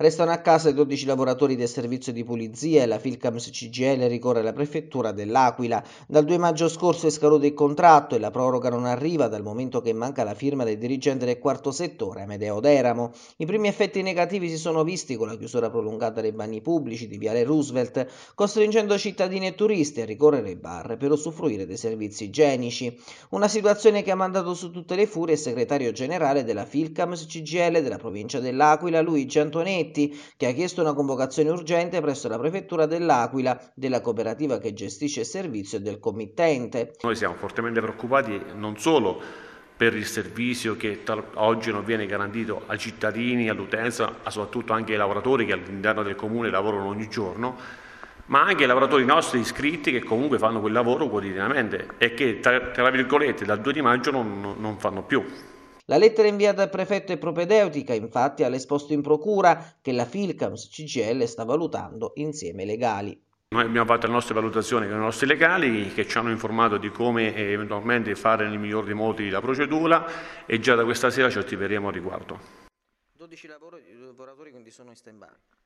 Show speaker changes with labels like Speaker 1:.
Speaker 1: Restano a casa i 12 lavoratori del servizio di pulizia e la Filcams CGL ricorre alla prefettura dell'Aquila. Dal 2 maggio scorso è scaduto il contratto e la proroga non arriva dal momento che manca la firma del dirigente del quarto settore, Amedeo Deramo. I primi effetti negativi si sono visti con la chiusura prolungata dei bagni pubblici di Viale Roosevelt, costringendo cittadini e turisti a ricorrere ai bar per usufruire dei servizi igienici. Una situazione che ha mandato su tutte le furie il segretario generale della Filcams CGL della provincia dell'Aquila, Luigi Antonetti Benedetti, che ha chiesto una convocazione urgente presso la Prefettura dell'Aquila della cooperativa che gestisce il servizio del committente.
Speaker 2: Noi siamo fortemente preoccupati non solo per il servizio che oggi non viene garantito ai cittadini, all'utenza, ma soprattutto anche ai lavoratori che all'interno del comune lavorano ogni giorno, ma anche ai lavoratori nostri iscritti che comunque fanno quel lavoro quotidianamente e che, tra, tra virgolette, dal 2 di maggio non, non fanno più.
Speaker 1: La lettera inviata al prefetto è propedeutica infatti all'esposto in procura che la Filcams CGL sta valutando insieme ai legali.
Speaker 2: Noi abbiamo fatto le nostre valutazioni con i nostri legali che ci hanno informato di come eventualmente fare nel miglior dei modi la procedura e già da questa sera ci attiveremo al riguardo. 12 lavoratori
Speaker 1: quindi sono in stand-by.